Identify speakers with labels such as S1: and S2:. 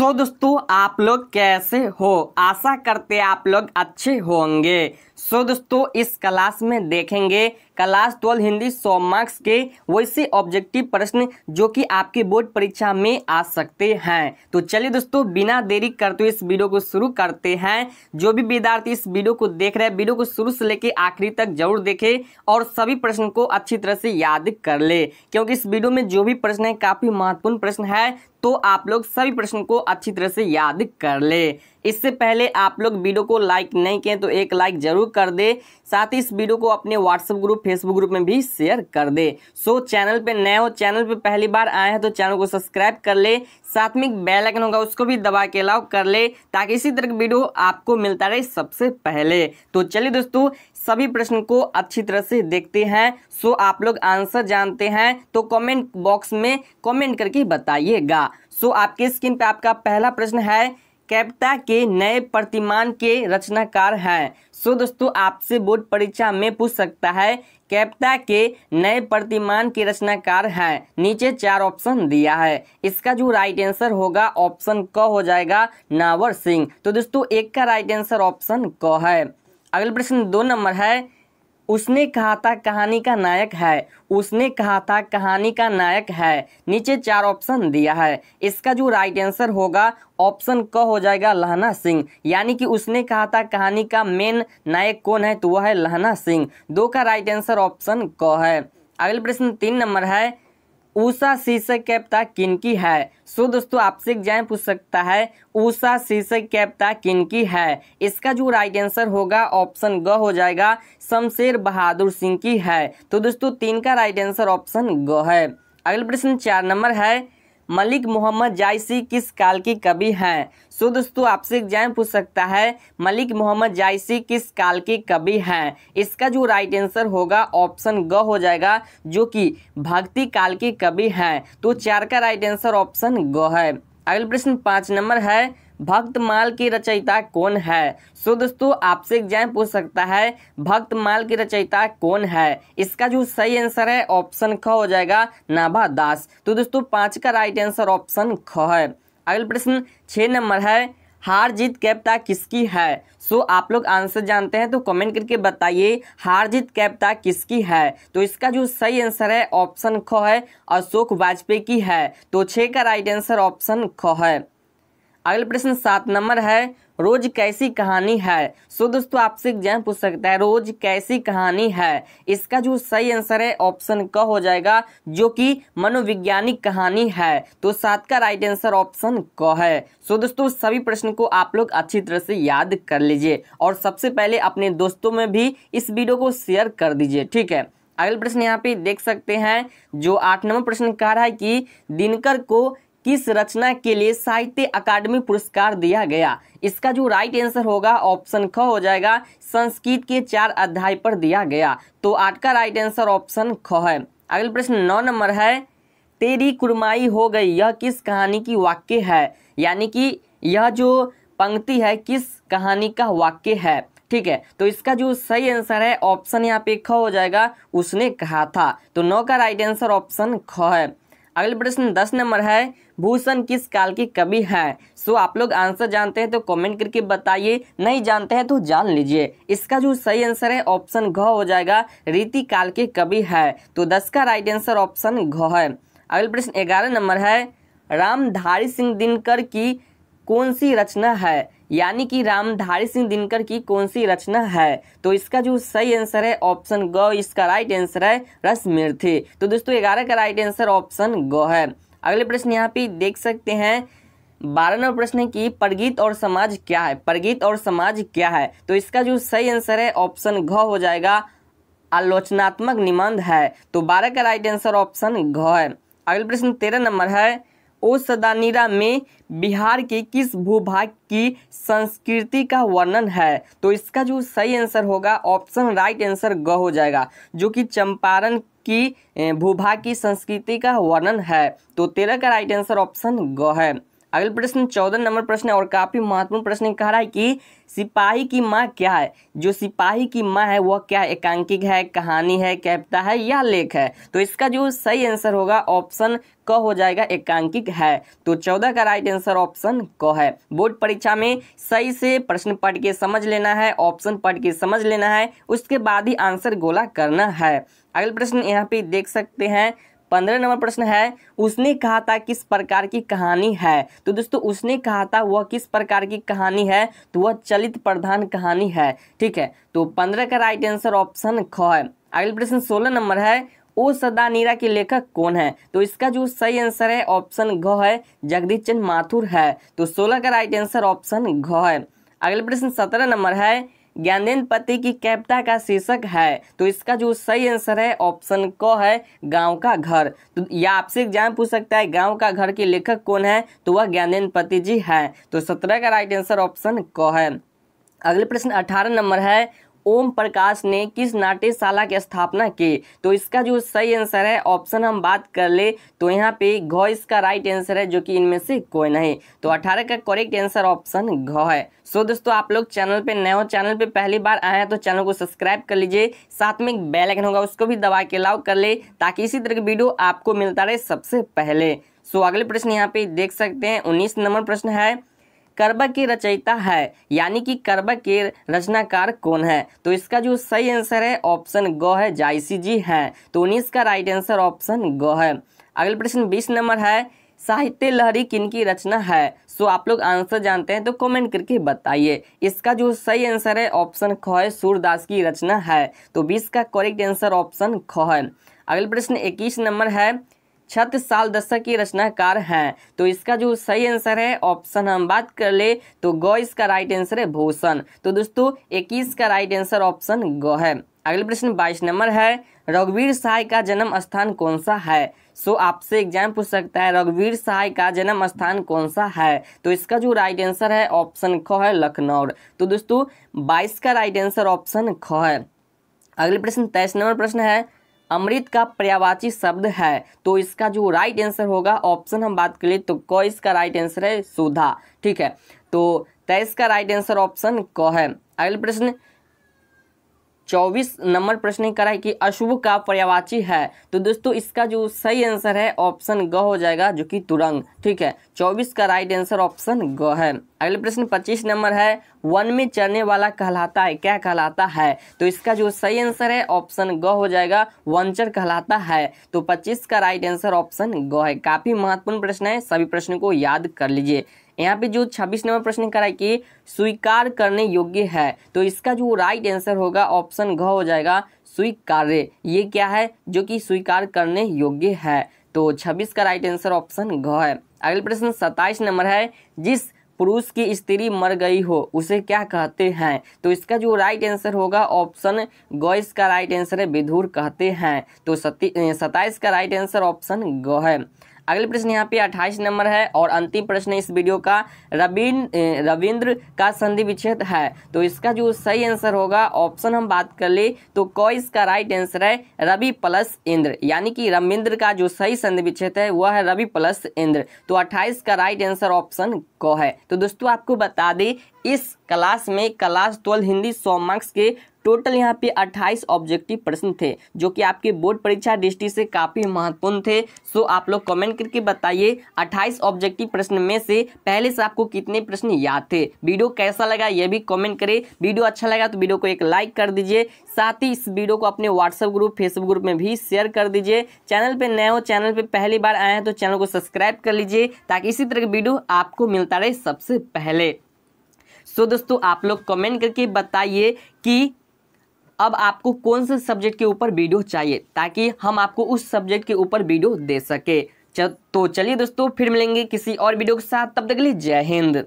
S1: सो दोस्तों आप लोग कैसे हो आशा करते आप लोग अच्छे होंगे सो so, दोस्तों इस क्लास में देखेंगे क्लास ट्वेल्व हिंदी सौ मार्क्स के वैसे ऑब्जेक्टिव प्रश्न जो कि आपके बोर्ड परीक्षा में आ सकते हैं तो चलिए दोस्तों बिना देरी करते हुए इस वीडियो को शुरू करते हैं जो भी विद्यार्थी इस वीडियो को देख रहे हैं वीडियो को शुरू से लेकर आखिरी तक जरूर देखें और सभी प्रश्न को अच्छी तरह से याद कर ले क्योंकि इस वीडियो में जो भी प्रश्न है काफ़ी महत्वपूर्ण प्रश्न है तो आप लोग सभी प्रश्न को अच्छी तरह से याद कर ले इससे पहले आप लोग वीडियो को लाइक नहीं करें तो एक लाइक जरूर कर दे साथ ही इस वीडियो को अपने व्हाट्सएप ग्रुप फेसबुक ग्रुप में भी शेयर कर दे सो चैनल पे नए हो चैनल पे पहली बार आए हैं तो चैनल को सब्सक्राइब कर ले साथ में बेल आइकन होगा उसको भी दबा के अलाउ कर ले ताकि इसी तरह की वीडियो आपको मिलता रहे सबसे पहले तो चलिए दोस्तों सभी प्रश्न को अच्छी तरह से देखते हैं सो आप लोग आंसर जानते हैं तो कॉमेंट बॉक्स में कॉमेंट करके बताइएगा सो आपके स्क्रीन पर आपका पहला प्रश्न है कैप्टा के नए प्रतिमान के रचनाकार हैं सो दोस्तों आपसे बोर्ड परीक्षा में पूछ सकता है कैप्टा के नए प्रतिमान के रचनाकार हैं नीचे चार ऑप्शन दिया है इसका जो राइट आंसर होगा ऑप्शन क हो जाएगा नावर सिंह तो दोस्तों एक का राइट आंसर ऑप्शन क है अगला प्रश्न दो नंबर है उसने कहा था कहानी का नायक है उसने कहा था कहानी का नायक है नीचे चार ऑप्शन दिया है इसका जो राइट आंसर होगा ऑप्शन क हो जाएगा लहना सिंह यानी कि उसने कहा था कहानी का मेन नायक कौन है तो वह है लहना सिंह दो का राइट आंसर ऑप्शन क है अगले प्रश्न तीन नंबर है ऊषा शीर्षक कैप्ता किनकी है सो दोस्तों आपसे एग्जाम पूछ सकता है ऊषा शीर्षक कैप्ता किनकी है इसका जो राइट आंसर होगा ऑप्शन ग हो जाएगा शमशेर बहादुर सिंह की है तो दोस्तों तीन का राइट आंसर ऑप्शन ग है अगला प्रश्न चार नंबर है मलिक मोहम्मद जायसी किस काल की कवि हैं सो दोस्तों आपसे एग्जाम पूछ सकता है मलिक मोहम्मद जायसी किस काल की कवि हैं इसका जो राइट आंसर होगा ऑप्शन ग हो जाएगा जो कि भक्ति काल की कवि हैं तो चार का राइट आंसर ऑप्शन ग है अगला प्रश्न पाँच नंबर है भक्तमाल की रचयिता कौन है सो दोस्तों आपसे एग्जाम पूछ सकता है भक्तमाल की रचयिता कौन है इसका जो सही आंसर है ऑप्शन ख हो जाएगा नाभा दास तो दोस्तों पाँच का राइट आंसर ऑप्शन ख है अगला प्रश्न छः नंबर है हार जीत कैप्ता किसकी है सो so, आप लोग आंसर जानते हैं तो कमेंट करके बताइए हार जीत कैप्ता किसकी है तो इसका जो सही आंसर है ऑप्शन ख है अशोक वाजपेयी की है तो छः का राइट आंसर ऑप्शन ख है अगला प्रश्न सात नंबर है रोज कैसी कहानी है सो दोस्तों आपसे एग्जाम पूछ सकता है रोज कैसी कहानी है इसका जो सही आंसर है ऑप्शन क हो जाएगा जो कि मनोविज्ञानिक कहानी है तो सात का राइट आंसर ऑप्शन क है सो दोस्तों सभी प्रश्न को आप लोग अच्छी तरह से याद कर लीजिए और सबसे पहले अपने दोस्तों में भी इस वीडियो को शेयर कर दीजिए ठीक है अगला प्रश्न यहाँ पे देख सकते हैं जो आठ नंबर प्रश्न कह रहा है कि दिनकर को किस रचना के लिए साहित्य अकादमी पुरस्कार दिया गया इसका जो राइट आंसर होगा ऑप्शन ख हो जाएगा संस्कृत के चार अध्याय पर दिया गया तो आठ का राइट आंसर ऑप्शन ख है अगला प्रश्न नौ नंबर है तेरी कुरमाई हो गई यह किस कहानी की वाक्य है यानी कि यह जो पंक्ति है किस कहानी का वाक्य है ठीक है तो इसका जो सही आंसर है ऑप्शन यहाँ पे ख हो जाएगा उसने कहा था तो नौ का राइट आंसर ऑप्शन ख है अगले प्रश्न दस नंबर है भूषण किस काल के कवि है सो आप लोग आंसर जानते हैं तो कमेंट करके बताइए नहीं जानते हैं तो जान लीजिए इसका जो सही आंसर है ऑप्शन घ हो जाएगा रीति काल के कवि है तो दस का राइट आंसर ऑप्शन घ है अगले प्रश्न ग्यारह नंबर है रामधारी सिंह दिनकर की कौन सी रचना है यानी कि रामधारी सिंह दिनकर की कौन सी रचना है तो इसका जो सही आंसर है ऑप्शन ग इसका राइट आंसर है रसमृथि तो दोस्तों ग्यारह का राइट आंसर ऑप्शन ग है अगले प्रश्न यहाँ पे देख सकते हैं बारह नंबर प्रश्न की परगीत और समाज क्या है परगीत और समाज क्या है तो इसका जो सही आंसर है ऑप्शन घ हो जाएगा आलोचनात्मक निबंध है तो बारह का राइट आंसर ऑप्शन घ है अगला प्रश्न तेरह नंबर है ओ सदानीरा में बिहार के किस भूभाग की संस्कृति का वर्णन है तो इसका जो सही आंसर होगा ऑप्शन राइट आंसर ग हो जाएगा जो कि चंपारण की भूभाग की संस्कृति का वर्णन है तो तेरह का राइट आंसर ऑप्शन ग है अगला प्रश्न चौदह नंबर प्रश्न है और काफ़ी महत्वपूर्ण प्रश्न कह रहा है कि सिपाही की माँ क्या है जो सिपाही की माँ है वह क्या एकांकिक है कहानी है कैप्ता है या लेख है तो इसका जो सही आंसर होगा ऑप्शन क हो जाएगा एकांकिक है तो चौदह का राइट आंसर ऑप्शन क है बोर्ड परीक्षा में सही से प्रश्न पढ़ के समझ लेना है ऑप्शन पढ़ के समझ लेना है उसके बाद ही आंसर गोला करना है अगला प्रश्न यहाँ पे देख सकते हैं पंद्रह नंबर प्रश्न है उसने कहा था किस प्रकार की कहानी है तो दोस्तों उसने कहा था वह किस प्रकार की कहानी है तो वह चलित प्रधान कहानी है ठीक है तो पंद्रह का राइट आंसर ऑप्शन ख है अगला प्रश्न सोलह नंबर है ओ सदा नीरा के लेखक कौन है तो इसका जो सही आंसर है ऑप्शन घ है जगदीश चंद माथुर है तो सोलह का राइट आंसर ऑप्शन घ है अगला प्रश्न सत्रह नंबर है ज्ञानेन्द्र पति की कैप्टा का शीर्षक है तो इसका जो सही आंसर है ऑप्शन क है गांव का घर तो या आपसे एग्जाम पूछ सकता है गांव का घर के लेखक कौन है तो वह ज्ञानेन्द्र पति जी है तो सत्रह का राइट आंसर ऑप्शन क है अगले प्रश्न अठारह नंबर है ओम प्रकाश ने किस नाट्यशाला की स्थापना की तो इसका जो सही आंसर है ऑप्शन हम बात कर ले तो यहाँ पे घ इसका राइट आंसर है जो कि इनमें से कोई नहीं तो अठारह का करेक्ट आंसर ऑप्शन घ है सो so, दोस्तों आप लोग चैनल पे नए हो चैनल पे पहली बार आए हैं तो चैनल को सब्सक्राइब कर लीजिए साथ में एक बेल आइकन होगा उसको भी दबा के लाओ कर ले ताकि इसी तरह की वीडियो आपको मिलता रहे सबसे पहले सो so, अगले प्रश्न यहाँ पे देख सकते हैं उन्नीस नंबर प्रश्न है कर्बक की रचयिता है यानी कि कर्बक के रचनाकार कौन है तो इसका जो सही आंसर है ऑप्शन ग है जायसी जी है तो उन्नीस का राइट आंसर ऑप्शन ग है अगला प्रश्न बीस नंबर है साहित्य लहरी किनकी रचना है सो आप लोग आंसर जानते हैं तो कमेंट करके बताइए इसका जो सही आंसर है ऑप्शन ख है सूरदास की रचना है तो बीस का करेक्ट आंसर ऑप्शन ख है अगला प्रश्न इक्कीस नंबर है छत साल दशक की रचनाकार हैं तो इसका जो सही आंसर है ऑप्शन हम बात कर ले तो ग इसका राइट आंसर है भूषण तो दोस्तों इक्कीस का राइट आंसर ऑप्शन ग है अगले प्रश्न बाईस नंबर है रघुवीर सहाय का जन्म स्थान कौन सा है सो आपसे एग्जाम पूछ सकता है रघुवीर सहाय का जन्म स्थान कौन सा है तो इसका जो राइट आंसर है ऑप्शन ख है लखनऊ तो दोस्तों बाईस का राइट आंसर ऑप्शन ख है अगले प्रश्न तेईस नंबर प्रश्न है अमृत का पर्यावाची शब्द है तो इसका जो राइट आंसर होगा ऑप्शन हम बात करें तो क इसका राइट आंसर है सुधा ठीक है तो तेईस का राइट आंसर ऑप्शन क है अगला प्रश्न चौबीस नंबर प्रश्न करा है कि अशुभ का पर्यावाची है तो दोस्तों इसका जो सही आंसर है ऑप्शन ग हो जाएगा जो कि तुरंग ठीक है चौबीस का राइट आंसर ऑप्शन ग है अगले प्रश्न पच्चीस नंबर है वन में चरने वाला कहलाता है क्या कहलाता है तो इसका जो सही आंसर है ऑप्शन ग हो जाएगा वंचर कहलाता है तो पच्चीस का राइट आंसर ऑप्शन ग है काफ़ी महत्वपूर्ण प्रश्न है सभी प्रश्न को याद कर लीजिए यहाँ पे जो 26 नंबर प्रश्न है कि स्वीकार करने योग्य है तो इसका जो राइट आंसर होगा ऑप्शन घ हो जाएगा स्वीकार्य ये क्या है जो कि स्वीकार करने योग्य है तो 26 का राइट आंसर ऑप्शन घ है अगला प्रश्न 27 नंबर है जिस पुरुष की स्त्री मर गई हो उसे क्या कहते हैं तो इसका जो राइट आंसर होगा ऑप्शन ग इसका राइट आंसर है विधुर कहते हैं तो सती सत्ताईस का राइट आंसर ऑप्शन ग है अगले प्रश्न यहाँ पे 28 नंबर है और अंतिम प्रश्न इस वीडियो का रविन्द्र रविंद्र का संधि विच्छेद है तो इसका जो सही आंसर होगा ऑप्शन हम बात कर ले तो कौ इसका राइट आंसर है रवि प्लस इंद्र यानी कि रविंद्र का जो सही संधि विच्छेद है वह है रवि प्लस इंद्र तो अट्ठाईस का राइट आंसर ऑप्शन कौ है तो दोस्तों आपको बता दें इस क्लास में क्लास ट्वेल्व हिंदी सौ मार्क्स के टोटल यहाँ पे 28 ऑब्जेक्टिव प्रश्न थे जो कि आपके बोर्ड परीक्षा दृष्टि से काफ़ी महत्वपूर्ण थे सो आप लोग कमेंट करके बताइए 28 ऑब्जेक्टिव प्रश्न में से पहले से आपको कितने प्रश्न याद थे वीडियो कैसा लगा यह भी कमेंट करें वीडियो अच्छा लगा तो वीडियो को एक लाइक कर दीजिए साथ ही इस वीडियो को अपने व्हाट्सएप ग्रुप फेसबुक ग्रुप में भी शेयर कर दीजिए चैनल पर नए हो चैनल पर पहली बार आए हैं तो चैनल को सब्सक्राइब कर लीजिए ताकि इसी तरह की वीडियो आपको मिलता रहे सबसे पहले सो so, दोस्तों आप लोग कमेंट करके बताइए कि अब आपको कौन से सब्जेक्ट के ऊपर वीडियो चाहिए ताकि हम आपको उस सब्जेक्ट के ऊपर वीडियो दे सके तो चलिए दोस्तों फिर मिलेंगे किसी और वीडियो के साथ तब तक के लिए जय हिंद